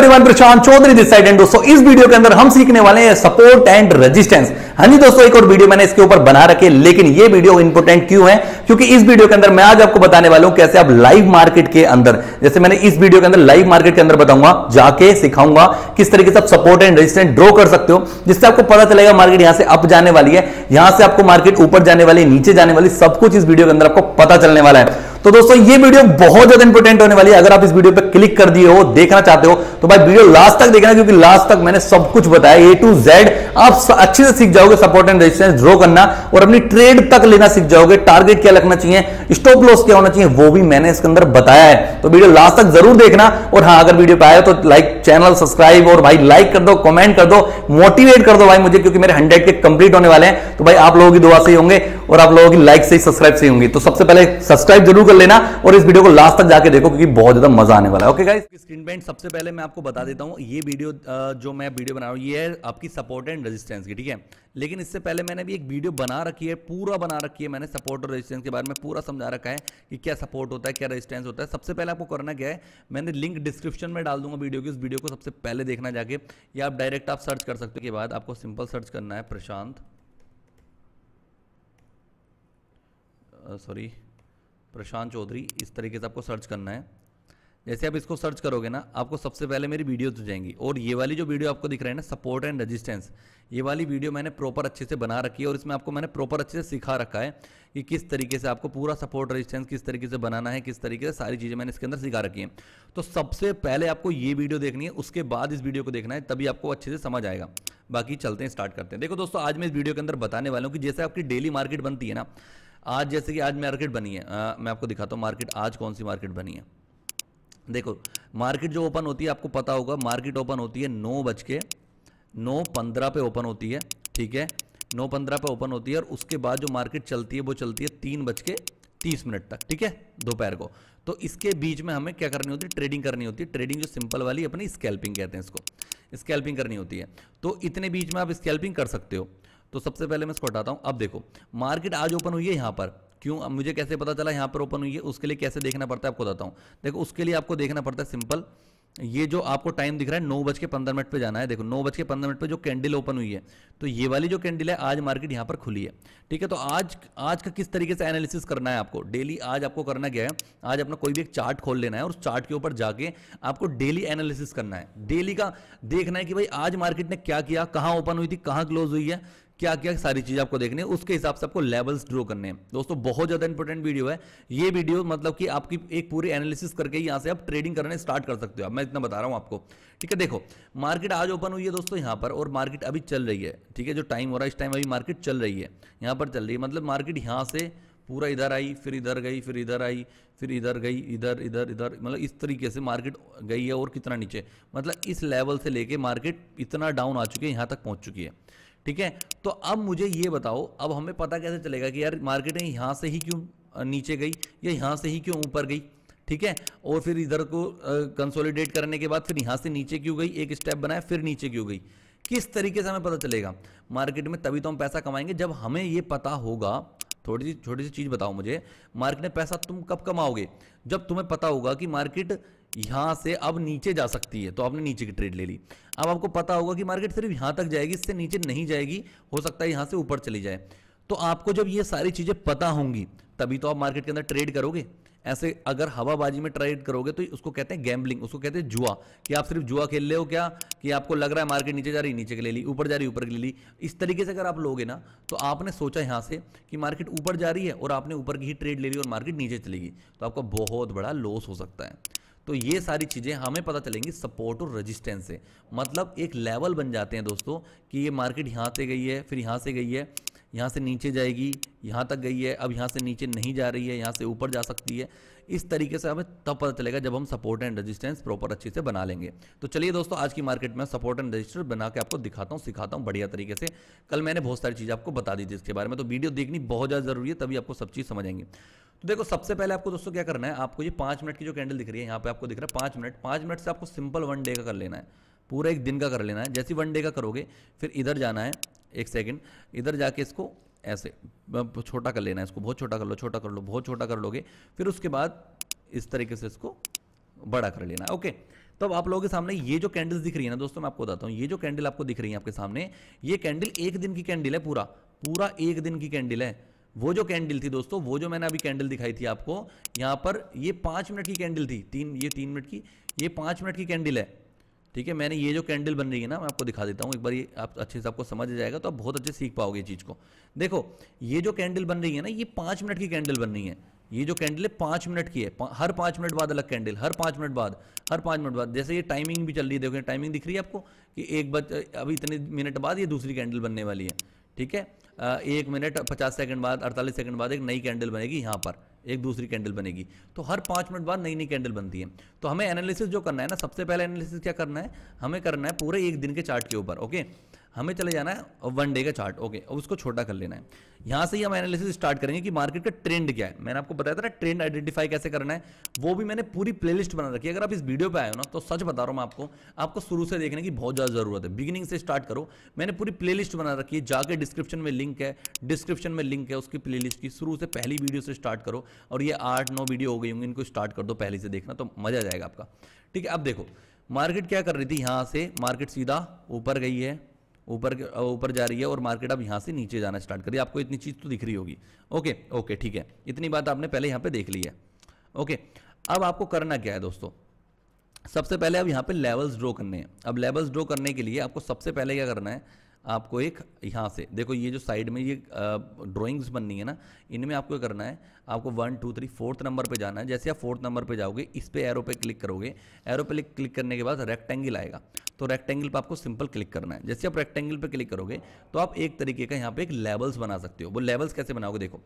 Everyone Prashant Chaudhary this side and दोस्तों इस video के अंदर हम सीखने वाले हैं सपोर्ट एंड रेजिस्टेंस हां जी दोस्तों एक और वीडियो मैंने इसके ऊपर बना रखे लेकिन ये वीडियो इंपोर्टेंट क्यों है क्योंकि इस वीडियो के अंदर मैं आज आपको बताने वाला हूं कैसे आप लाइव मार्केट के अंदर जैसे मैंने इस वीडियो के अंदर लाइव मार्केट के अंदर बताऊंगा जाके सिखाऊंगा किस तरीके से आप सपोर्ट एंड रेजिस्टेंस ड्रॉ कर सकते हो जिससे आपको पता चलेगा मार्केट यहां से अप जाने वाली है यहां से आपको मार्केट ऊपर जाने वाली नीचे जाने वाली सब कुछ इस वीडियो के अंदर आपको पता चलने वाला है तो दोस्तों ये वीडियो बहुत ज्यादा इंपोर्टेंट होने वाली है अगर आप इस वीडियो पर क्लिक कर दिए हो देखना चाहते हो तो भाई वीडियो लास्ट तक देखना क्योंकि लास्ट तक मैंने सब कुछ बताया ए टू जेड आप अच्छे से सीख जाओगे सपोर्ट एंड रेजिस्टेंस ड्रो करना और अपनी ट्रेड तक लेना सीख जाओगे टारगेट क्या लगना चाहिए स्टॉप लॉस क्या होना चाहिए वो भी मैंने इसके अंदर बताया है तो वीडियो लास्ट तक जरूर देखना और हाँ अगर वीडियो पे आए तो लाइक चैनल सब्सक्राइब और भाई लाइक कर दो कमेंट कर दो मोटिवेट कर दो भाई मुझे क्योंकि मेरे हंड्रेड के कंप्लीट होने वाले हैं तो भाई आप लोगों की दुआ से ही होंगे और आप लोगों की लाइक से सब्सक्राइब से होंगी तो सबसे पहले सब्सक्राइब जरूर कर लेना और इस वीडियो को लास्ट तक जाके देखो क्योंकि बहुत ज्यादा मजा आने वाला है ओके गाइस स्क्रीन पेंट सबसे पहले मैं आपको बता देता हूँ ये वीडियो जो मैं वीडियो बना रहा हूँ ये है आपकी सपोर्ट एंड रेजिस्टेंस की ठीक है लेकिन इससे पहले मैंने भी एक वीडियो बना रखी है पूरा बना रखी है मैंने सपोर्ट और रेजिस्टेंस के बारे में पूरा समझा रखा है कि क्या सपोर्ट होता है क्या रेजिस्टेंस होता है सबसे पहले आपको करना क्या है मैंने लिंक डिस्क्रिप्शन में डाल दूंगा वीडियो की उस वीडियो को सबसे पहले देखना जाके या आप डायरेक्ट आप सर्च कर सकते हो के बाद आपको सिंपल सर्च करना है प्रशांत सॉरी प्रशांत चौधरी इस तरीके से आपको सर्च करना है जैसे आप इसको सर्च करोगे ना आपको सबसे पहले मेरी वीडियो तो जाएंगी और ये वाली जो वीडियो आपको दिख रहे है ना सपोर्ट एंड रेजिस्टेंस ये वाली वीडियो मैंने प्रॉपर अच्छे से बना रखी है और इसमें आपको मैंने प्रॉपर अच्छे से सिखा रखा है कि किस तरीके से आपको पूरा सपोर्ट रेजिस्टेंस किस तरीके से बनाना है किस तरीके से सारी चीज़ें मैंने इसके अंदर सिखा रखी हैं तो सबसे पहले आपको ये वीडियो देखनी है उसके बाद इस वीडियो को देखना है तभी आपको अच्छे से समझ आएगा बाकी चलते हैं स्टार्ट करते हैं देखो दोस्तों आज मैं इस वीडियो के अंदर बताने वाला हूँ कि जैसे आपकी डेली मार्केट बनती है ना आज जैसे कि आज मार्केट बनी है आ, मैं आपको दिखाता हूँ मार्केट आज कौन सी मार्केट बनी है देखो मार्केट जो ओपन होती है आपको पता होगा मार्केट ओपन होती है नौ बज के नौ पंद्रह पे ओपन होती है ठीक है नौ पंद्रह पे ओपन होती है और उसके बाद जो मार्केट चलती है वो चलती है तीन बज के तीस मिनट तक ठीक है दोपहर को तो इसके बीच में हमें क्या करनी होती है ट्रेडिंग करनी होती है ट्रेडिंग जो सिंपल वाली अपनी स्कैल्पिंग कहते हैं इसको स्कैल्पिंग करनी होती है तो इतने बीच में आप स्कैल्पिंग कर सकते हो तो सबसे पहले मैं इसको हटाता हूँ अब देखो मार्केट आज ओपन हुई है यहाँ पर क्यों अब मुझे कैसे पता चला यहाँ पर ओपन हुई है उसके लिए कैसे देखना पड़ता है आपको बताता हूँ देखो उसके लिए आपको देखना पड़ता है सिंपल ये जो आपको टाइम दिख रहा है नौ बज के पंद्रह मिनट पे जाना है देखो नौ बज के पंद्रह मिनट पे जो कैंडल ओपन हुई है तो ये वाली जो कैंडल है आज मार्केट यहाँ पर खुली है ठीक है तो आज आज का किस तरीके से एनालिसिस करना है आपको डेली आज आपको करना क्या है आज अपना कोई भी एक चार्ट खोल लेना है और उस चार्ट के ऊपर जाके आपको डेली एनालिसिस करना है डेली का देखना है कि भाई आज मार्केट ने क्या किया कहाँ ओपन हुई थी कहाँ क्लोज हुई है क्या क्या सारी चीज़ आपको देखनी है उसके हिसाब से आपको लेवल्स ड्रो करने हैं दोस्तों बहुत ज़्यादा इंपॉर्टेंट वीडियो है ये वीडियो मतलब कि आपकी एक पूरी एनालिसिस करके यहाँ से आप ट्रेडिंग करने स्टार्ट कर सकते हो मैं इतना बता रहा हूँ आपको ठीक है देखो मार्केट आज ओपन हुई है दोस्तों यहाँ पर और मार्केट अभी चल रही है ठीक है जो टाइम हो रहा है इस टाइम अभी मार्केट चल रही है यहाँ पर चल रही है मतलब मार्केट यहाँ से पूरा इधर आई फिर इधर गई फिर इधर आई फिर इधर गई इधर इधर इधर मतलब इस तरीके से मार्केट गई है और कितना नीचे मतलब इस लेवल से लेके मार्केट इतना डाउन आ चुकी है यहाँ तक पहुँच चुकी है ठीक है तो अब मुझे ये बताओ अब हमें पता कैसे चलेगा कि यार मार्केटें यहाँ से ही क्यों नीचे गई या यहाँ से ही क्यों ऊपर गई ठीक है और फिर इधर को कंसोलिडेट करने के बाद फिर यहाँ से नीचे क्यों गई एक स्टेप बनाया फिर नीचे क्यों गई किस तरीके से हमें पता चलेगा मार्केट में तभी तो हम पैसा कमाएंगे जब हमें ये पता होगा थोड़ी सी छोटी सी चीज़ बताओ मुझे मार्केट में पैसा तुम कब कमाओगे जब तुम्हें पता होगा कि मार्केट यहां से अब नीचे जा सकती है तो आपने नीचे की ट्रेड ले ली अब आपको पता होगा कि मार्केट सिर्फ यहां तक जाएगी इससे नीचे नहीं जाएगी हो सकता है यहाँ से ऊपर चली जाए तो आपको जब ये सारी चीज़ें पता होंगी तभी तो आप मार्केट के अंदर ट्रेड करोगे ऐसे अगर हवाबाजी में ट्रेड करोगे तो उसको कहते हैं गैम्बलिंग उसको कहते हैं जुआ कि आप सिर्फ जुआ खेल रहे हो क्या कि आपको लग रहा है मार्केट नीचे जा रही नीचे के ले ली ऊपर जा रही ऊपर के ले ली इस तरीके से अगर आप लोगे ना तो आपने सोचा यहाँ से कि मार्केट ऊपर जा रही है और आपने ऊपर की ही ट्रेड ले ली और मार्केट नीचे चलेगी तो आपका बहुत बड़ा लॉस हो सकता है तो ये सारी चीज़ें हमें पता चलेंगी सपोर्ट और रजिस्टेंस से मतलब एक लेवल बन जाते हैं दोस्तों कि ये मार्केट यहाँ से गई है फिर यहाँ से गई है यहाँ से नीचे जाएगी यहाँ तक गई है अब यहाँ से नीचे नहीं जा रही है यहाँ से ऊपर जा सकती है इस तरीके से हमें तब पता चलेगा जब हम सपोर्ट एंड रेजिस्टेंस प्रॉपर अच्छे से बना लेंगे तो चलिए दोस्तों आज की मार्केट में सपोर्ट एंड रजिस्टर बना के आपको दिखाता हूँ सिखाता हूँ बढ़िया तरीके से कल मैंने बहुत सारी चीज़ आपको बता दी थी इसके बारे में तो वीडियो देखनी बहुत ज़्यादा जरूरी है तभी आपको सब चीज़ समझेंगे तो देखो सबसे पहले आपको दोस्तों क्या करना है आपको ये पाँच मिनट की जो कैंडल दिख रही है यहाँ पे आपको दिख रहा है पाँच मिनट पाँच मिनट से आपको सिंपल वन डे का कर लेना है पूरा एक दिन का कर लेना है जैसे वन डे का करोगे फिर इधर जाना है एक सेकेंड इधर जाके इसको ऐसे छोटा कर लेना है इसको बहुत छोटा कर लो छोटा कर लो बहुत छोटा कर लोगे फिर उसके बाद इस तरीके से इसको बड़ा कर लेना है ओके तो अब आप लोगों के सामने ये जो कैंडल्स दिख रही है ना दोस्तों मैं आपको बताता हूँ ये जो कैंडल आपको दिख रही है आपके सामने ये कैंडल एक दिन की कैंडल है पूरा पूरा एक दिन की कैंडल है वो जो कैंडल थी दोस्तों वो जो मैंने अभी कैंडल दिखाई थी आपको यहां पर ये पांच मिनट की कैंडल थी तीन ये तीन मिनट की ये पांच मिनट की कैंडल है ठीक है मैंने ये जो कैंडल बन रही है ना मैं आपको दिखा देता हूँ एक बार ये आप अच्छे से आपको समझ जाएगा तो आप बहुत अच्छे सीख पाओगे चीज़ को देखो ये जो कैंडल बन रही है ना ये पाँच मिनट की कैंडल बन रही है ये जो कैंडल है पाँच मिनट की है हर पाँच मिनट बाद अलग कैंडल हर पाँच मिनट बाद हर पाँच मिनट बाद जैसे ये टाइमिंग भी चल रही है देखो टाइमिंग दिख रही है आपको कि एक बज अभी इतने मिनट बाद ये दूसरी कैंडल बनने वाली है ठीक है एक मिनट पचास सेकंड बाद अड़तालीस सेकंड बाद एक नई कैंडल बनेगी यहाँ पर एक दूसरी कैंडल बनेगी तो हर पाँच मिनट बाद नई नई कैंडल बनती है तो हमें एनालिसिस जो करना है ना सबसे पहले एनालिसिस क्या करना है हमें करना है पूरे एक दिन के चार्ट के ऊपर ओके हमें चले जाना है वन डे का चार्ट ओके और उसको छोटा कर लेना है यहाँ से ही हम एनालिसिस स्टार्ट करेंगे कि मार्केट का ट्रेंड क्या है मैंने आपको बताया था ना ट्रेंड आइडेंटिफाई कैसे करना है वो भी मैंने पूरी प्लेलिस्ट बना रखी है अगर आप इस वीडियो पर आए हो ना तो सच बता रहा हूँ मैं आपको आपको शुरू से देखने की बहुत ज़्यादा जरूरत है बिगिनिंग से स्टार्ट करो मैंने पूरी प्ले बना रखी है जाके डिस्क्रिप्शन में लिंक है डिस्क्रिप्शन में लिंक है उसकी प्ले की शुरू से पहली वीडियो से स्टार्ट करो और ये आठ नौ वीडियो हो गई होंगी इनको स्टार्ट कर दो पहले से देखना तो मजा आ जाएगा आपका ठीक है अब देखो मार्केट क्या कर रही थी यहाँ से मार्केट सीधा ऊपर गई है ऊपर ऊपर जा रही है और मार्केट अब यहाँ से नीचे जाना स्टार्ट करिए आपको इतनी चीज़ तो दिख रही होगी ओके ओके ठीक है इतनी बात आपने पहले यहाँ पर देख ली है ओके अब आपको करना क्या है दोस्तों सबसे पहले अब यहाँ पे लेवल्स ड्रॉ करने हैं अब लेवल्स ड्रॉ करने के लिए आपको सबसे पहले क्या करना है आपको एक यहाँ से देखो ये जो साइड में ये ड्राइंग्स बननी है ना इनमें आपको करना है आपको one two three fourth number पे जाना है जैसे आप फोर्थ नंबर पे जाओगे इस पर एरो पे क्लिक करोगे एरो पे क्लिक करने के बाद रेक्टेंगल आएगा तो रेक्टेंगल पे आपको सिंपल क्लिक करना है जैसे आप रेक्टेंगल पे क्लिक करोगे तो आप एक तरीके का यहाँ पे एक लेवल्स बना सकते हो वो लेवल्स कैसे बनाओगे देखो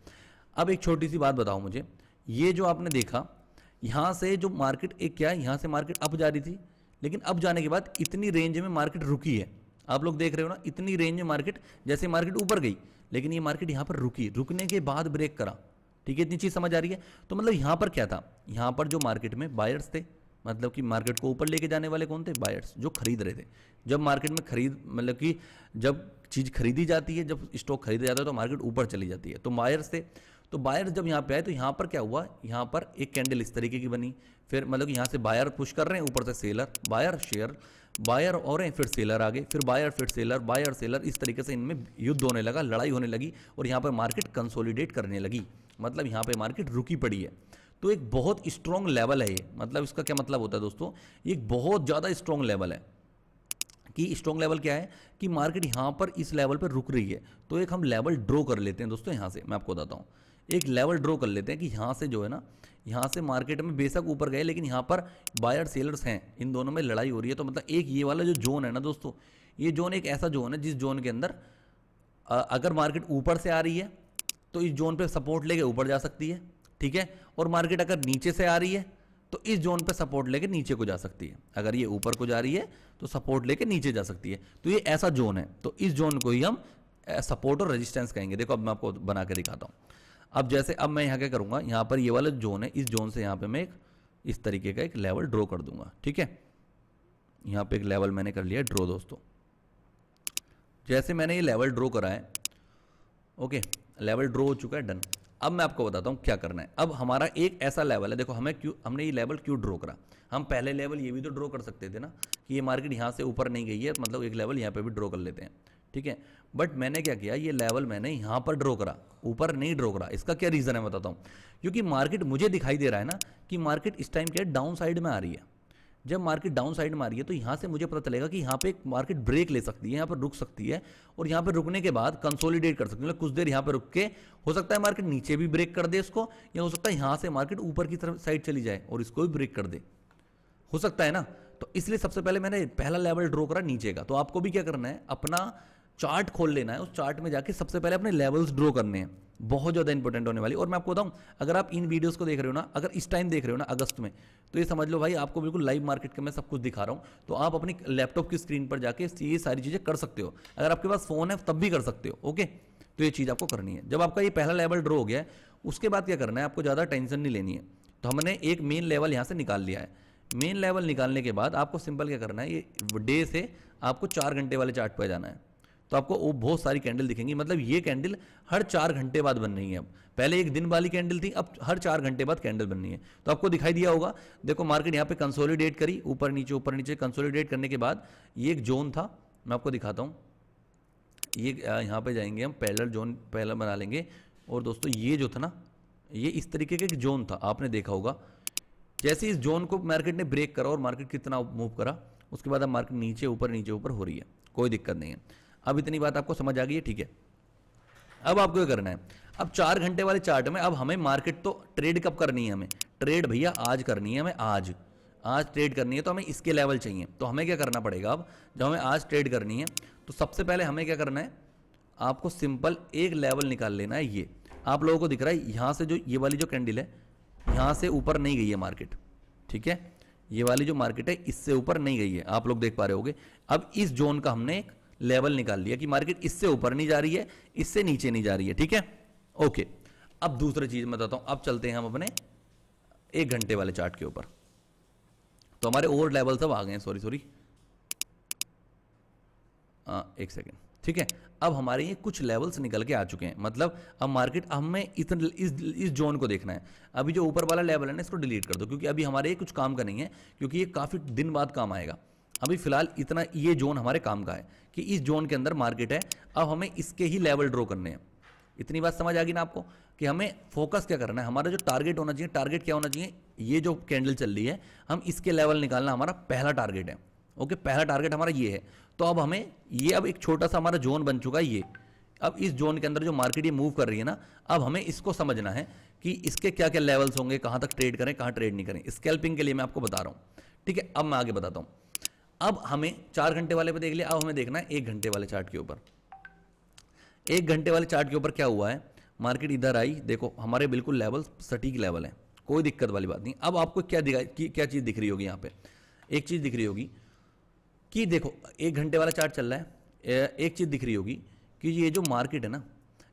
अब एक छोटी सी बात बताओ मुझे ये जो आपने देखा यहाँ से जो मार्केट एक क्या है यहाँ से मार्केट अप जा रही थी लेकिन अब जाने के बाद इतनी रेंज में मार्केट रुकी है आप लोग देख रहे हो ना इतनी रेंज में मार्केट जैसे मार्केट ऊपर गई लेकिन ये मार्केट यहाँ पर रुकी रुकने के बाद ब्रेक करा ठीक है इतनी चीज़ समझ आ रही है तो मतलब यहाँ पर क्या था यहाँ पर जो मार्केट में बायर्स थे मतलब कि मार्केट को ऊपर लेके जाने वाले कौन थे बायर्स जो खरीद रहे थे जब मार्केट में खरीद मतलब कि जब चीज़ खरीदी जाती है जब स्टॉक खरीदा जाता है तो मार्केट ऊपर चली जाती है तो बायर्स थे तो बायर जब यहाँ पे आए तो यहाँ पर क्या हुआ यहाँ पर एक कैंडल इस तरीके की बनी फिर मतलब यहाँ से बायर पुश कर रहे हैं ऊपर से सेलर बायर शेयर बायर और हैं फिर सेलर आगे फिर बायर फिर सेलर बायर सेलर इस तरीके से इनमें युद्ध होने लगा लड़ाई होने लगी और यहाँ पर मार्केट कंसोलिडेट करने लगी मतलब यहाँ पर मार्केट रुकी पड़ी है तो एक बहुत स्ट्रॉन्ग लेवल है ये मतलब इसका क्या मतलब होता है दोस्तों ये बहुत ज़्यादा स्ट्रॉन्ग लेवल है कि स्ट्रॉन्ग लेवल क्या है कि मार्केट यहाँ पर इस लेवल पर रुक रही है तो एक हम लेवल ड्रॉ कर लेते हैं दोस्तों यहाँ से मैं आपको बताता हूँ एक लेवल ड्रॉ कर लेते हैं कि यहाँ से जो है ना यहाँ से मार्केट में बेशक ऊपर गए लेकिन यहाँ पर बायर सेलर्स हैं इन दोनों में लड़ाई हो रही है तो मतलब एक ये वाला जो जोन है ना दोस्तों ये जोन एक ऐसा जोन है जिस जोन के अंदर अगर मार्केट ऊपर से आ रही है तो इस जोन पर सपोर्ट लेके ऊपर जा सकती है ठीक है और मार्केट अगर नीचे से आ रही है तो इस जोन पर सपोर्ट लेके नीचे को जा सकती है अगर ये ऊपर को जा रही है तो सपोर्ट लेके नीचे जा सकती है तो ये ऐसा जोन है तो इस जोन को ही हम सपोर्ट और रेजिस्टेंस कहेंगे देखो अब मैं आपको बना के दिखाता हूँ अब जैसे अब मैं यहाँ क्या करूँगा यहाँ पर ये वाला जोन है इस जोन से यहाँ पे मैं एक इस तरीके का एक लेवल ड्रॉ कर दूंगा ठीक है यहाँ पे एक लेवल मैंने कर लिया ड्रॉ दोस्तों जैसे मैंने ये लेवल ड्रॉ करा है ओके लेवल ड्रॉ हो चुका है डन अब मैं आपको बताता हूँ क्या करना है अब हमारा एक ऐसा लेवल है देखो हमें क्यों हमने ये लेवल क्यों ड्रॉ करा हम पहले लेवल ये भी तो ड्रॉ कर सकते थे ना कि ये मार्केट यहाँ से ऊपर नहीं गई है मतलब एक लेवल यहाँ पर भी ड्रॉ कर लेते हैं ठीक है बट मैंने क्या किया ये लेवल मैंने यहाँ पर ड्रॉ करा ऊपर नहीं ड्रॉ करा इसका क्या रीज़न है बताता हूँ क्योंकि मार्केट मुझे दिखाई दे रहा है ना कि मार्केट इस टाइम क्या डाउन साइड में आ रही है जब मार्केट डाउन साइड में आ रही है तो यहाँ से मुझे पता चलेगा कि यहाँ पे एक मार्केट ब्रेक ले सकती है यहाँ पर रुक सकती है और यहाँ पर रुकने के बाद कंसोलिडेट कर सकती है मतलब कुछ देर यहाँ पर रुक के हो सकता है मार्केट नीचे भी ब्रेक कर दे इसको या हो सकता है यहाँ से मार्केट ऊपर की तरफ साइड चली जाए और इसको भी ब्रेक कर दे हो सकता है ना तो इसलिए सबसे पहले मैंने पहला लेवल ड्रॉ करा नीचे का तो आपको भी क्या करना है अपना चार्ट खोल लेना है उस चार्ट में जाके सबसे पहले अपने लेवल्स ड्रॉ करने हैं बहुत ज़्यादा इंपॉर्टेंट होने वाली और मैं आपको बताऊं अगर आप इन वीडियोस को देख रहे हो ना अगर इस टाइम देख रहे हो ना अगस्त में तो ये समझ लो भाई आपको बिल्कुल लाइव मार्केट का मैं सब कुछ दिखा रहा हूँ तो आप अपनी लैपटॉप की स्क्रीन पर जाके ये सारी चीज़ें कर सकते हो अगर आपके पास फ़ोन है तब भी कर सकते हो ओके तो ये चीज़ आपको करनी है जब आपका ये पहला लेवल ड्रॉ हो गया है उसके बाद क्या करना है आपको ज़्यादा टेंशन नहीं लेनी है तो हमने एक मेन लेवल यहाँ से निकाल लिया है मेन लेवल निकालने के बाद आपको सिंपल क्या करना है ये डे से आपको चार घंटे वाले चार्ट पर जाना है तो आपको वो बहुत सारी कैंडल दिखेंगी मतलब ये कैंडल हर चार घंटे बाद बन रही है अब पहले एक दिन वाली कैंडल थी अब हर चार घंटे बाद कैंडल बन रही है तो आपको दिखाई दिया होगा देखो मार्केट यहाँ पे कंसोलिडेट करी ऊपर नीचे ऊपर नीचे कंसोलिडेट करने के बाद ये एक जोन था मैं आपको दिखाता हूँ ये यहाँ पे जाएंगे हम पैलर जोन पैलर बना लेंगे और दोस्तों ये जो था ना ये इस तरीके का एक जोन था आपने देखा होगा जैसे इस जोन को मार्केट ने ब्रेक करा और मार्केट कितना मूव करा उसके बाद अब मार्केट नीचे ऊपर नीचे ऊपर हो रही है कोई दिक्कत नहीं है अब इतनी बात आपको समझ आ गई है ठीक है अब आपको क्या करना है अब चार घंटे वाले चार्ट में अब हमें मार्केट तो ट्रेड कब करनी है हमें ट्रेड भैया आज करनी है हमें आज आज ट्रेड करनी है तो हमें इसके लेवल चाहिए तो हमें क्या करना पड़ेगा अब जब हमें आज ट्रेड करनी है तो सबसे पहले हमें क्या करना है आपको सिंपल एक लेवल निकाल लेना है ये आप लोगों को दिख रहा है यहाँ से जो ये वाली जो कैंडल है यहाँ से ऊपर नहीं गई है मार्केट ठीक है ये वाली जो मार्केट है इससे ऊपर नहीं गई है आप लोग देख पा रहे होगे अब इस जोन का हमने एक लेवल निकाल लिया कि मार्केट इससे ऊपर नहीं जा रही है इससे नीचे नहीं जा रही है ठीक है ओके अब दूसरी चीज मैं बताता हूं अब चलते हैं हम अपने एक घंटे वाले चार्ट के ऊपर तो हमारे ओवर लेवल सब आ गए सॉरी सॉरी हाँ, एक सेकेंड ठीक है अब हमारे ये कुछ लेवल्स निकल के आ चुके हैं मतलब अब मार्केट हमें इतन इस इस जोन को देखना है अभी जो ऊपर वाला लेवल है ना इसको डिलीट कर दो क्योंकि अभी हमारे ये कुछ काम का नहीं है क्योंकि ये काफ़ी दिन बाद काम आएगा अभी फिलहाल इतना ये जोन हमारे काम का है कि इस जोन के अंदर मार्केट है अब हमें इसके ही लेवल ड्रॉ करने हैं इतनी बात समझ आ गई ना आपको कि हमें फोकस क्या करना है हमारा जो टारगेट होना चाहिए टारगेट क्या होना चाहिए ये जो कैंडल चल रही है हम इसके लेवल निकालना हमारा पहला टारगेट है ओके पहला टारगेट हमारा ये है तो अब हमें ये अब एक छोटा सा हमारा जोन बन चुका है ये अब इस जोन के अंदर जो मार्केट ये मूव कर रही है ना अब हमें इसको समझना है कि इसके क्या क्या लेवल्स होंगे कहाँ तक ट्रेड करें कहाँ ट्रेड नहीं करें स्केल्पिंग के लिए मैं आपको बता रहा हूँ ठीक है अब मैं आगे बताता हूँ अब हमें चार घंटे वाले पे देख लिया अब हमें देखना है एक घंटे वाले चार्ट के ऊपर एक घंटे वाले चार्ट के ऊपर क्या हुआ है मार्केट इधर आई देखो हमारे बिल्कुल लेवल सटीक लेवल है कोई दिक्कत वाली बात नहीं अब आपको क्या दिखाई क्या चीज़ दिख रही होगी यहाँ पे एक चीज़ दिख रही होगी कि देखो एक घंटे वाला चार्ट चल रहा है एक चीज़ दिख रही होगी कि ये जो मार्केट है ना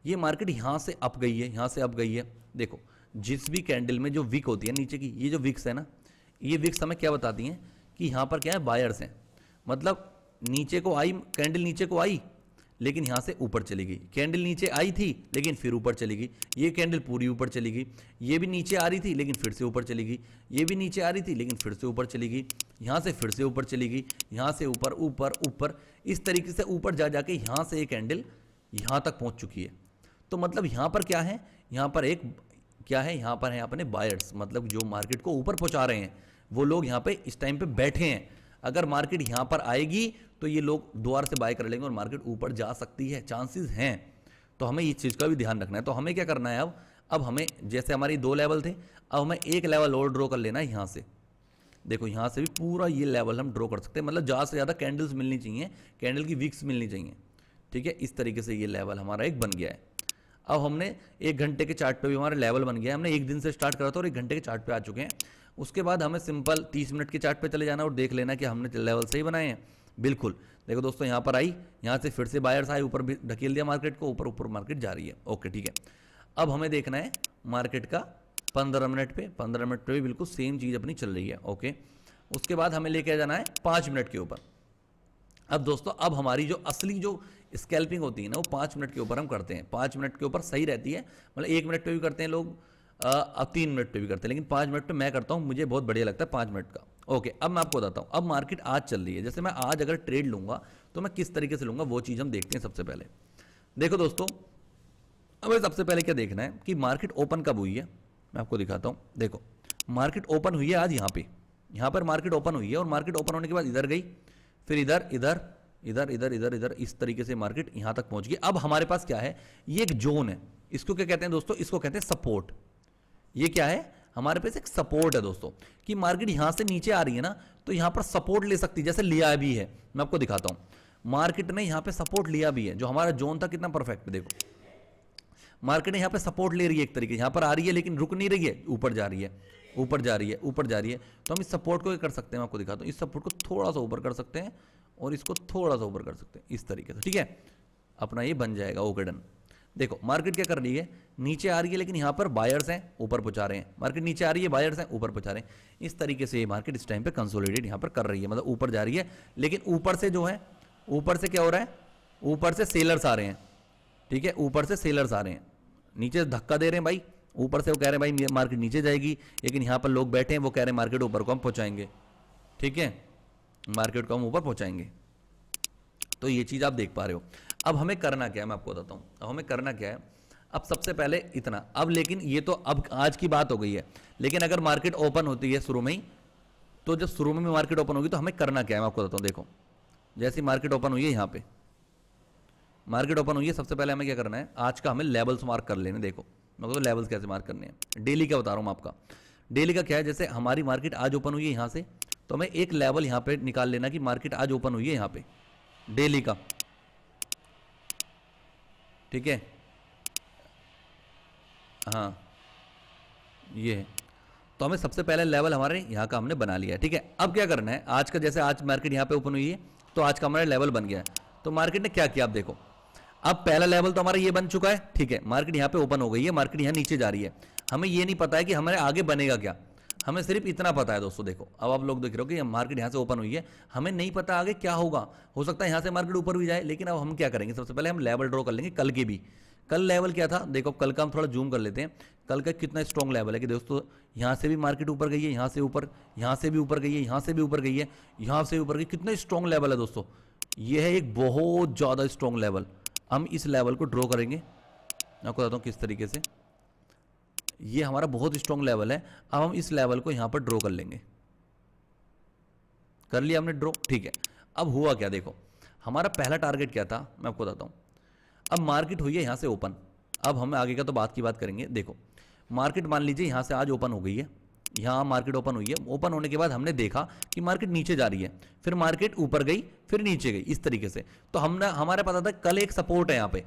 ये मार्केट यहाँ से अप गई है यहाँ से अप गई है देखो जिस भी कैंडल में जो विक होती है नीचे की ये जो विक्स है ना ये विक्स हमें क्या बताती हैं कि यहाँ पर क्या है बायर्स हैं मतलब नीचे को आई कैंडल नीचे को आई लेकिन यहाँ से ऊपर चली गई कैंडल नीचे आई थी लेकिन फिर ऊपर चली गई ये कैंडल पूरी ऊपर चली गई ये भी नीचे आ रही थी लेकिन फिर से ऊपर चली गई ये भी नीचे आ रही थी लेकिन फिर से ऊपर चली गई यहाँ से फिर से ऊपर चली गई यहाँ से ऊपर ऊपर ऊपर इस तरीके से ऊपर जा जाके यहाँ से ये कैंडल यहाँ तक पहुँच चुकी है तो मतलब यहाँ पर क्या है यहाँ पर एक क्या है यहाँ पर है अपने बायर्स मतलब जो मार्केट को ऊपर पहुँचा रहे हैं वो लोग यहाँ पे इस टाइम पे बैठे हैं अगर मार्केट यहाँ पर आएगी तो ये लोग द्वार से बाय कर लेंगे और मार्केट ऊपर जा सकती है चांसेस हैं तो हमें इस चीज़ का भी ध्यान रखना है तो हमें क्या करना है अब अब हमें जैसे हमारी दो लेवल थे अब हमें एक लेवल और ड्रॉ कर लेना है यहाँ से देखो यहाँ से भी पूरा ये लेवल हम ड्रॉ कर सकते हैं मतलब ज़्यादा से ज़्यादा कैंडल्स मिलनी चाहिए कैंडल की विक्स मिलनी चाहिए ठीक है इस तरीके से ये लेवल हमारा एक बन गया है अब हमने एक घंटे के चार्ट पे भी हमारा लेवल बन गया है हमने एक दिन से स्टार्ट करा था और एक घंटे के चार्ट पे आ चुके हैं उसके बाद हमें सिंपल तीस मिनट के चार्ट पे चले जाना और देख लेना कि हमने लेवल सही बनाए हैं बिल्कुल देखो दोस्तों यहाँ पर आई यहाँ से फिर से बायर्स आए ऊपर भी ढकेल दिया मार्केट को ऊपर ऊपर मार्केट जा रही है ओके ठीक है अब हमें देखना है मार्केट का पंद्रह मिनट पर पंद्रह मिनट पर भी बिल्कुल सेम चीज़ अपनी चल रही है ओके उसके बाद हमें लेके जाना है पाँच मिनट के ऊपर अब दोस्तों अब हमारी जो असली जो स्कैल्पिंग होती है ना वो पाँच मिनट के ऊपर हम करते हैं पाँच मिनट के ऊपर सही रहती है मतलब एक मिनट पे भी करते हैं लोग अब तीन मिनट पे भी करते हैं लेकिन पाँच मिनट पे मैं करता हूँ मुझे बहुत बढ़िया लगता है पाँच मिनट का ओके अब मैं आपको बताता हूँ अब मार्केट आज चल रही है जैसे मैं आज अगर ट्रेड लूंगा तो मैं किस तरीके से लूंगा वो चीज़ हम देखते हैं सबसे पहले देखो दोस्तों अब सबसे पहले क्या देखना है कि मार्केट ओपन कब हुई है मैं आपको दिखाता हूँ देखो मार्केट ओपन हुई है आज यहाँ पे यहाँ पर मार्केट ओपन हुई है और मार्केट ओपन होने के बाद इधर गई फिर इधर इधर इधर इधर इधर इधर इस तरीके से मार्केट यहाँ तक पहुँच गई अब हमारे पास क्या है ये एक जोन है इसको क्या कहते हैं दोस्तों इसको कहते हैं सपोर्ट ये क्या है हमारे पास एक सपोर्ट है दोस्तों कि मार्केट यहां से नीचे आ रही है ना तो यहां पर सपोर्ट ले सकती है जैसे लिया भी है मैं आपको दिखाता हूं मार्केट ने यहाँ पे सपोर्ट लिया भी है जो हमारा जोन था कितना परफेक्ट देखो मार्केट ने यहाँ पे सपोर्ट ले रही है एक तरीके यहाँ पर आ रही है लेकिन रुक नहीं रही है ऊपर जा रही है ऊपर जा रही है ऊपर जा रही है तो हम इस सपोर्ट को कर सकते हैं आपको दिखाता हूँ इस सपोर्ट को थोड़ा सा ऊपर कर सकते हैं और इसको थोड़ा सा ऊपर कर सकते हैं इस तरीके से ठीक है अपना ये बन जाएगा ओके डन देखो मार्केट क्या कर रही है नीचे आ रही है लेकिन यहां पर बायर्स हैं ऊपर पहुंचा रहे हैं मार्केट नीचे आ रही है बायर्स हैं ऊपर पहुंचा रहे हैं इस तरीके से ये मार्केट इस टाइम पे कंसोलिडेट यहां पर कर रही है मतलब ऊपर जा रही है लेकिन ऊपर से जो है ऊपर से क्या हो रहा है ऊपर से सेलर्स आ रहे हैं ठीक है ऊपर से सेलर्स आ रहे हैं नीचे धक्का दे रहे हैं भाई ऊपर से वो कह रहे हैं भाई मार्केट नीचे जाएगी लेकिन यहां पर लोग बैठे हैं वो कह रहे हैं मार्केट ऊपर को हम पहुंचाएंगे ठीक है मार्केट को हम ऊपर पहुंचाएंगे तो ये चीज़ आप देख पा रहे हो अब हमें करना क्या है मैं आपको बताता हूँ अब हमें करना क्या है अब सबसे पहले इतना अब लेकिन ये तो अब आज की बात हो गई है लेकिन अगर मार्केट ओपन होती है शुरू में ही तो जब शुरू में मार्केट ओपन होगी तो हमें करना क्या है मैं आपको बताता हूँ देखो जैसी मार्केट ओपन हुई है यहाँ पे मार्केट ओपन हुई है सबसे पहले हमें क्या करना है आज का हमें लेवल्स मार्क कर लेने देखो मैं तो लेवल्स कैसे मार्क करने हैं डेली का बता रहा हूँ आपका डेली का क्या है जैसे हमारी मार्केट आज ओपन हुई है यहाँ से तो हमें एक लेवल यहाँ पे निकाल लेना कि मार्केट आज ओपन हुई है यहाँ पे डेली का ठीक है हाँ ये है तो हमें सबसे पहले लेवल हमारे यहाँ का हमने बना लिया ठीक है अब क्या करना है आज का जैसे आज मार्केट यहाँ पे ओपन हुई है तो आज का हमारा लेवल बन गया है तो मार्केट ने क्या किया आप देखो अब पहला लेवल तो हमारा ये बन चुका है ठीक है मार्केट यहाँ पे ओपन हो गई है मार्केट यहाँ नीचे जा रही है हमें ये नहीं पता है कि हमारे आगे बनेगा क्या हमें सिर्फ इतना पता है दोस्तों देखो अब आप लोग देख रहे हो कि मार्केट यहाँ से ओपन हुई है हमें नहीं पता आगे क्या होगा हो सकता है यहाँ से मार्केट ऊपर भी जाए लेकिन अब हम क्या करेंगे सबसे पहले हम लेवल ड्रॉ कर लेंगे कल के भी कल लेवल क्या था देखो कल का हम थोड़ा जूम कर लेते हैं कल का कितना स्ट्रॉन्ग लेवल है कि दोस्तों यहाँ से भी मार्केट ऊपर गई है यहाँ से ऊपर यहाँ से भी ऊपर गई है यहाँ से भी ऊपर गई है यहाँ से ऊपर गई कितना स्ट्रॉन्ग लेवल है दोस्तों ये है एक बहुत ज़्यादा स्ट्रॉन्ग लेवल हम इस लेवल को ड्रॉ करेंगे मैं आपको बताता हूँ किस तरीके से ये हमारा बहुत स्ट्रॉन्ग लेवल है अब हम इस लेवल को यहाँ पर ड्रॉ कर लेंगे कर लिया हमने ड्रॉ ठीक है अब हुआ क्या देखो हमारा पहला टारगेट क्या था मैं आपको बताता हूँ अब मार्केट हुई है यहाँ से ओपन अब हम आगे का तो बात की बात करेंगे देखो मार्केट मान लीजिए यहाँ से आज ओपन हो गई है यहाँ मार्केट ओपन हुई है ओपन होने के बाद हमने देखा कि मार्केट नीचे जा रही है फिर मार्केट ऊपर गई फिर नीचे गई इस तरीके से तो हमने हमारे पता था कल एक सपोर्ट है यहाँ पे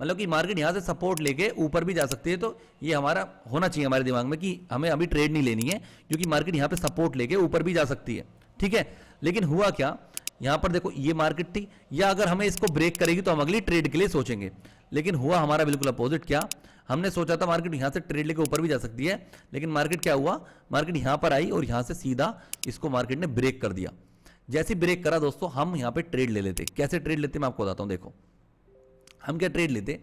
मतलब कि मार्केट यहाँ से सपोर्ट लेके ऊपर भी जा सकती है तो ये हमारा होना चाहिए हमारे दिमाग में कि हमें अभी ट्रेड नहीं लेनी है क्योंकि मार्केट यहाँ पे सपोर्ट लेके ऊपर भी जा सकती है ठीक है लेकिन हुआ क्या यहाँ पर देखो ये मार्केट थी या अगर हमें इसको ब्रेक करेगी तो हम अगली ट्रेड के लिए सोचेंगे लेकिन हुआ हमारा बिल्कुल अपोजिट क्या हमने सोचा था मार्केट यहाँ से ट्रेड लेके ऊपर भी जा सकती है लेकिन मार्केट क्या हुआ मार्केट यहाँ पर आई और यहाँ से सीधा इसको मार्केट ने ब्रेक कर दिया जैसे ब्रेक करा दोस्तों हम यहाँ पे ट्रेड ले लेते कैसे ट्रेड लेते मैं आपको बताता हूँ देखो हम क्या ट्रेड लेते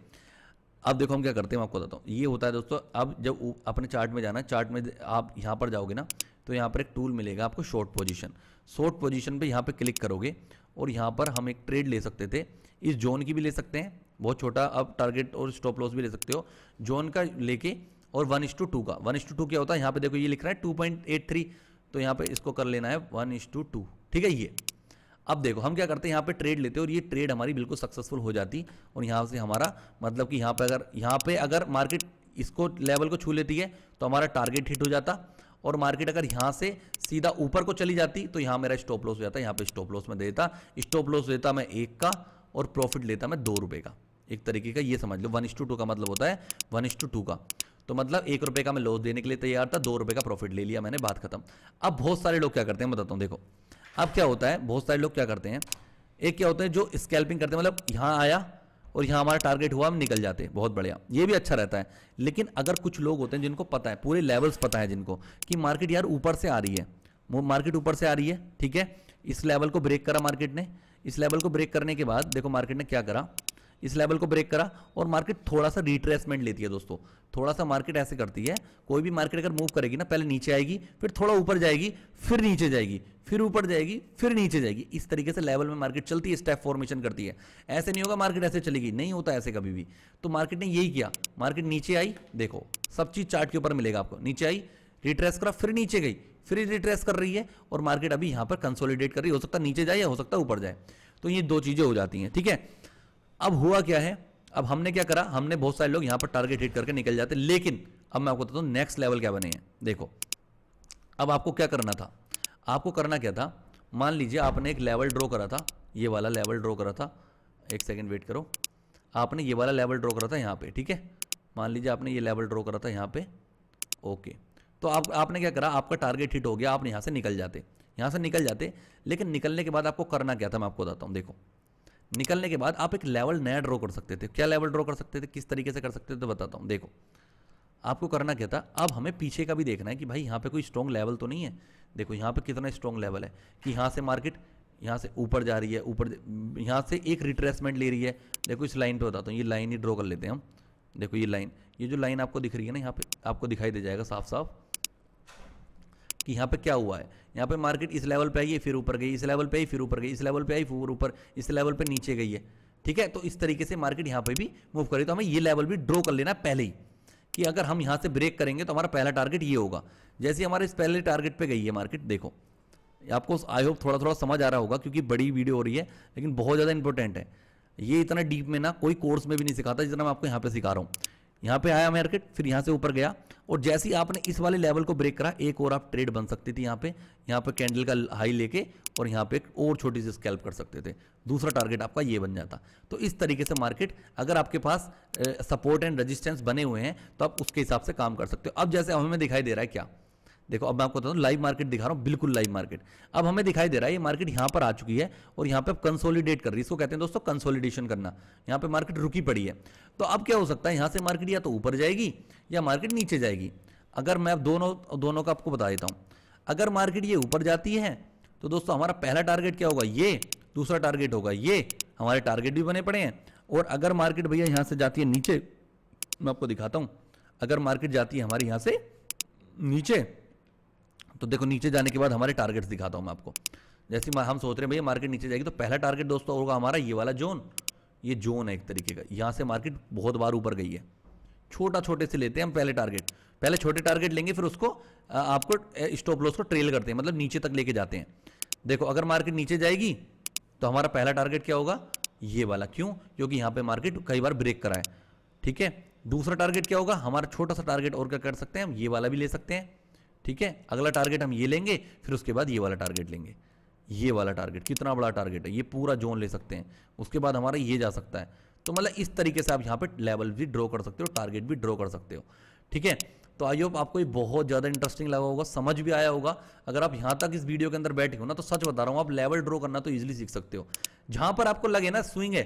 अब देखो हम क्या करते हैं मैं आपको बताता हूँ ये होता है दोस्तों अब जब अपने चार्ट में जाना चार्ट में आप यहाँ पर जाओगे ना तो यहाँ पर एक टूल मिलेगा आपको शॉर्ट पोजीशन शॉर्ट पोजीशन पे यहाँ पे क्लिक करोगे और यहाँ पर हम एक ट्रेड ले सकते थे इस जोन की भी ले सकते हैं बहुत छोटा आप टारगेट और स्टॉप लॉस भी ले सकते हो जोन का लेके और one is to two two one is to two two होता है यहाँ पे देखो ये लिख रहा है टू पॉइंट एट थ्री तो यहाँ पे इसको कर लेना है वन इस टू टू ठीक है ये अब देखो हम क्या करते हैं यहाँ पे ट्रेड लेते हैं और ये ट्रेड हमारी बिल्कुल सक्सेसफुल हो जाती और यहाँ से हमारा मतलब कि यहाँ पे अगर यहाँ पे अगर मार्केट इसको लेवल को छू लेती है तो हमारा टारगेट हिट हो जाता और मार्केट अगर यहाँ से सीधा ऊपर को चली जाती तो यहाँ मेरा स्टॉप लॉस हो जाता यहाँ पर स्टॉप लॉस में देता स्टॉप लॉस देता मैं एक का और प्रॉफिट लेता मैं दो रुपये का एक तरीके का ये समझ लो वन टू टू का मतलब होता है वन इस टू टू का तो मतलब एक रुपये का मैं लॉस देने के लिए तैयार था दो रुपये का प्रॉफिट ले लिया मैंने बात खत्म अब बहुत सारे लोग क्या करते हैं बताता हूँ देखो अब क्या होता है बहुत सारे लोग क्या करते हैं एक क्या होता है जो स्कैल्पिंग करते हैं मतलब यहाँ आया और यहाँ हमारा टारगेट हुआ हम निकल जाते बहुत बढ़िया ये भी अच्छा रहता है लेकिन अगर कुछ लोग होते हैं जिनको पता है पूरे लेवल्स पता है जिनको कि मार्केट यार ऊपर से आ रही है वो मार्केट ऊपर से आ रही है ठीक है इस लेवल को ब्रेक करा मार्केट ने इस लेवल को ब्रेक करने के बाद देखो मार्केट ने क्या करा इस लेवल को ब्रेक करा और मार्केट थोड़ा सा रिट्रेसमेंट लेती है दोस्तों थोड़ा सा मार्केट ऐसे करती है कोई भी मार्केट अगर मूव करेगी ना पहले नीचे आएगी फिर थोड़ा ऊपर जाएगी फिर नीचे जाएगी फिर ऊपर जाएगी फिर नीचे जाएगी इस तरीके से लेवल में मार्केट चलती है स्टेप फॉर्मेशन करती है ऐसे नहीं होगा मार्केट ऐसे चलेगी नहीं होता ऐसे कभी भी तो मार्केट ने यही किया मार्केट नीचे आई देखो सब चीज चार्ट के ऊपर मिलेगा आपको नीचे आई रिट्रेस करा फिर नीचे गई फिर रिट्रेस कर रही है और मार्केट अभी यहां पर कंसोलिडेट कर रही है हो सकता है नीचे जाए या हो सकता है ऊपर जाए तो ये दो चीजें हो जाती हैं ठीक है अब हुआ क्या है अब हमने क्या करा हमने बहुत सारे लोग यहाँ पर टारगेट हिट करके निकल जाते लेकिन अब मैं आपको बताता हूँ नेक्स्ट लेवल क्या बने हैं देखो अब आपको क्या करना था आपको करना क्या था मान लीजिए आपने एक लेवल ड्रॉ करा था ये वाला लेवल ड्रॉ करा था एक सेकेंड वेट करो आपने ये वाला लेवल ड्रॉ करा था यहाँ पर ठीक है मान लीजिए आपने ये लेवल ड्रॉ करा था यहाँ पर ओके तो आप आपने क्या करा आपका टारगेट हिट हो गया आप यहाँ से निकल जाते यहाँ से निकल जाते लेकिन निकलने के बाद आपको करना क्या था मैं आपको बताता हूँ देखो निकलने के बाद आप एक लेवल नया ड्रॉ कर सकते थे क्या लेवल ड्रॉ कर सकते थे किस तरीके से कर सकते थे तो बताता हूँ देखो आपको करना क्या था अब हमें पीछे का भी देखना है कि भाई यहाँ पे कोई स्ट्रॉन्ग लेवल तो नहीं है देखो यहाँ पे कितना स्ट्रॉन्ग लेवल है कि यहाँ से मार्केट यहाँ से ऊपर जा रही है ऊपर यहाँ से एक रिट्रेसमेंट ले रही है देखो इस लाइन पर बताता हूँ ये लाइन ही ड्रॉ कर लेते हैं हम देखो ये लाइन ये जो लाइन आपको दिख रही है ना यहाँ पे आपको दिखाई दे जाएगा साफ साफ कि यहाँ पे क्या हुआ है यहाँ पे मार्केट इस लेवल पे आई है फिर ऊपर गई इस लेवल पे आई फिर ऊपर गई इस लेवल पे आई फिर ऊपर इस लेवल पे नीचे गई है ठीक है तो इस तरीके से मार्केट यहाँ पे भी मूव करी तो हमें ये लेवल भी ड्रॉ कर लेना पहले ही कि अगर हम यहाँ से ब्रेक करेंगे तो हमारा पहला टारगेट ये होगा जैसे हमारे इस पहले टारगेट पर गई है मार्केट देखो आपको आई होप थोड़ा थोड़ा समझ आ रहा होगा क्योंकि बड़ी वीडियो हो रही है लेकिन बहुत ज़्यादा इंपॉर्टेंट है ये इतना डीप में ना कोई कोर्स में भी नहीं सिखाता जितना मैं आपको यहाँ पे सिखा रहा हूँ यहाँ पे आया मार्केट फिर यहाँ से ऊपर गया और जैसे ही आपने इस वाले लेवल को ब्रेक करा एक और आप ट्रेड बन सकती थी यहाँ पे यहाँ पे कैंडल का हाई लेके और यहाँ पे एक और छोटी सी स्कैल्प कर सकते थे दूसरा टारगेट आपका ये बन जाता तो इस तरीके से मार्केट अगर आपके पास सपोर्ट एंड रजिस्टेंस बने हुए हैं तो आप उसके हिसाब से काम कर सकते हो अब जैसे हमें दिखाई दे रहा है क्या देखो अब मैं आपको बताता लाइव मार्केट दिखा रहा हूँ बिल्कुल लाइव मार्केट अब हमें दिखाई दे रहा है ये मार्केट यहाँ पर आ चुकी है और यहाँ पे अब कंसोलिडेट कर रही है इसको कहते हैं दोस्तों कंसोलिडेशन करना यहाँ पे मार्केट रुकी पड़ी है तो अब क्या हो सकता है यहाँ से मार्केट या तो ऊपर जाएगी या मार्केट नीचे जाएगी अगर मैं दोनों दोनों का आपको बता देता हूँ अगर मार्केट ये ऊपर जाती है तो दोस्तों हमारा पहला टारगेट क्या होगा ये दूसरा टारगेट होगा ये हमारे टारगेट भी बने पड़े हैं और अगर मार्केट भैया यहाँ से जाती है नीचे मैं आपको दिखाता हूँ अगर मार्केट जाती है हमारे यहाँ से नीचे तो देखो नीचे जाने के बाद हमारे टारगेट्स दिखाता हूँ मैं आपको जैसे हम सोच रहे हैं भैया मार्केट नीचे जाएगी तो पहला टारगेट दोस्तों होगा हमारा ये वाला जोन ये जोन है एक तरीके का यहाँ से मार्केट बहुत बार ऊपर गई है छोटा छोटे से लेते हैं हम पहले टारगेट पहले छोटे टारगेट लेंगे फिर उसको आपको स्टॉप लॉस को ट्रेल करते हैं मतलब नीचे तक लेके जाते हैं देखो अगर मार्केट नीचे जाएगी तो हमारा पहला टारगेट क्या होगा ये वाला क्यों क्योंकि यहाँ पे मार्केट कई बार ब्रेक करा है ठीक है दूसरा टारगेट क्या होगा हमारा छोटा सा टारगेट और क्या कर सकते हैं हम ये वाला भी ले सकते हैं ठीक है अगला टारगेट हम ये लेंगे फिर उसके बाद ये वाला टारगेट लेंगे ये वाला टारगेट कितना बड़ा टारगेट है ये पूरा जोन ले सकते हैं उसके बाद हमारा ये जा सकता है तो मतलब इस तरीके से आप यहाँ पे लेवल भी ड्रॉ कर सकते हो टारगेट भी ड्रॉ कर सकते हो ठीक है तो आई होप आपको ये बहुत ज़्यादा इंटरेस्टिंग लगा होगा समझ भी आया होगा अगर आप यहाँ तक इस वीडियो के अंदर बैठे हो ना तो सच बता रहा हूँ आप लेवल ड्रॉ करना तो ईजिली सीख सकते हो जहाँ पर आपको लगे ना स्विंग है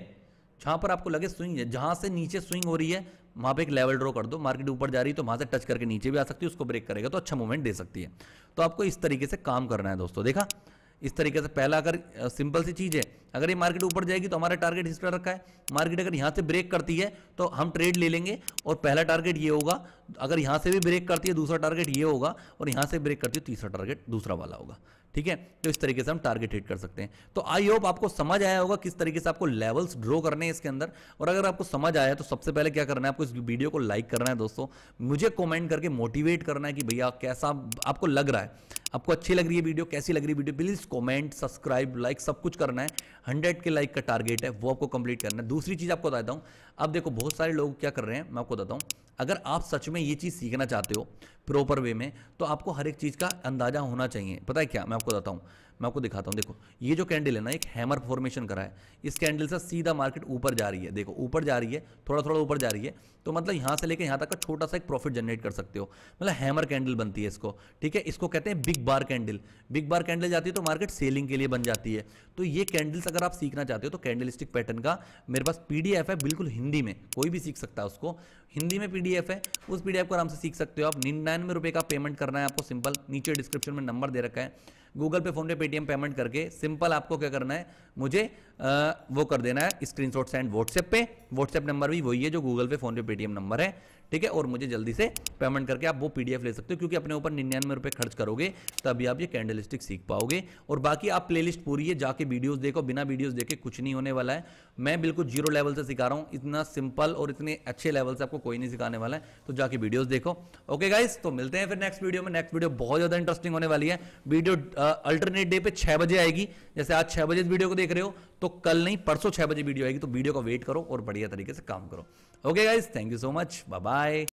जहाँ पर आपको लगे स्विंग है जहाँ से नीचे स्विंग हो रही है वहाँ पे एक लेवल ड्रॉ कर दो मार्केट ऊपर जा रही है तो वहां से टच करके नीचे भी आ सकती है उसको ब्रेक करेगा तो अच्छा मूवमेंट दे सकती है तो आपको इस तरीके से काम करना है दोस्तों देखा इस तरीके से पहला अगर सिंपल सी चीज़ है अगर ये मार्केट ऊपर जाएगी तो हमारा टारगेट इस पर रखा है मार्केट अगर यहाँ से ब्रेक करती है तो हम ट्रेड ले लेंगे और पहला टारगेट ये होगा अगर यहाँ से भी ब्रेक करती है दूसरा टारगेट ये होगा और यहाँ से ब्रेक करती है तीसरा टारगेट दूसरा वाला होगा ठीक है तो इस तरीके से हम टारगेट हिट कर सकते हैं तो आई होप आपको समझ आया होगा किस तरीके से आपको लेवल्स ड्रॉ करने हैं इसके अंदर और अगर आपको समझ आया है तो सबसे पहले क्या करना है आपको इस वीडियो को लाइक करना है दोस्तों मुझे कॉमेंट करके मोटिवेट करना है कि भैया कैसा आपको लग रहा है आपको अच्छी लग रही है वीडियो कैसी लग रही है video please comment subscribe like सब कुछ करना है हंड्रेड के लाइक का टारगेट है वो आपको कंप्लीट करना है दूसरी चीज़ आपको बताता हूँ अब देखो बहुत सारे लोग क्या कर रहे हैं मैं आपको बताता हूँ अगर आप सच में ये चीज़ सीखना चाहते हो प्रॉपर वे में तो आपको हर एक चीज़ का अंदाजा होना चाहिए पता है क्या मैं आपको बताता हूँ मैं आपको दिखाता हूँ देखो ये जो कैंडल है ना एक हैमर फॉर्मेशन करा है इस कैंडल से सीधा मार्केट ऊपर जा रही है देखो ऊपर जा रही है थोड़ा थोड़ा ऊपर जा रही है तो मतलब यहाँ से लेकर यहाँ तक का छोटा सा एक प्रॉफिट जनरेट कर सकते हो मतलब हैमर कैंडल बनती है इसको ठीक है इसको कहते हैं big bar candle big bar candle जाती है तो मार्केट सेलिंग के लिए बन जाती है तो ये कैंडल्स अगर आप सीखना चाहते हो तो कैंडल पैटर्न का मेरे पास पी है बिल्कुल हिंदी में कोई भी सीख सकता है उसको हिंदी में पीडीएफ है उस पीडीएफ को आराम से सीख सकते हो आप निन्यानवे रुपये का पेमेंट करना है आपको सिंपल नीचे डिस्क्रिप्शन में नंबर दे रखा है गूगल पे फोन पे पेटीएम पेमेंट करके सिंपल आपको क्या करना है मुझे आ, वो कर देना है स्क्रीनशॉट सेंड व्हाट्सएप पे व्हाट्सएप नंबर भी वही है जो गूगल पे फोन पे पेटीएम नंबर है ठीक है और मुझे जल्दी से पेमेंट करके आप वो पीडीएफ ले सकते हो क्योंकि अपने ऊपर निन्यानवे रुपए खर्च करोगे तभी आप ये कैंडल स्टिक सीख पाओगे और बाकी आप प्लेलिस्ट पूरी है जाके वीडियोस देखो बिना वीडियोस देखे कुछ नहीं होने वाला है मैं बिल्कुल जीरो लेवल से सिखा रहा हूँ इतना सिंपल और इतने अच्छे लेवल से आपको कोई नहीं सिखाने वाला है तो जाके वीडियोज देखो ओके गाइज तो मिलते हैं फिर नेक्स्ट वीडियो में नेक्स्ट वीडियो बहुत ज्यादा इंटरेस्टिंग होने वाली है वीडियो अल्टरनेट डे पे छह बजे आएगी जैसे आज छह बजे इस वीडियो को देख रहे हो तो कल नहीं परसों छह बजे वीडियो आएगी तो वीडियो का वेट करो और बढ़िया तरीके से काम करो Okay guys, thank you so much. Bye-bye.